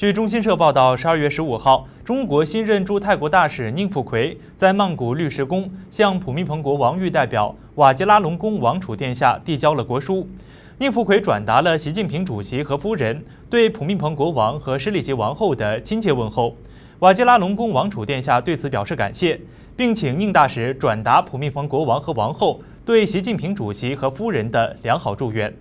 据中新社报道，十二月十五号，中国新任驻泰国大使宁富奎在曼谷律师宫向普密蓬国王玉代表瓦吉拉隆功王储殿下递交了国书。宁富奎转达了习近平主席和夫人对普密蓬国王和施利吉王后的亲切问候。瓦吉拉隆功王储殿下对此表示感谢，并请宁大使转达普密蓬国王和王后对习近平主席和夫人的良好祝愿。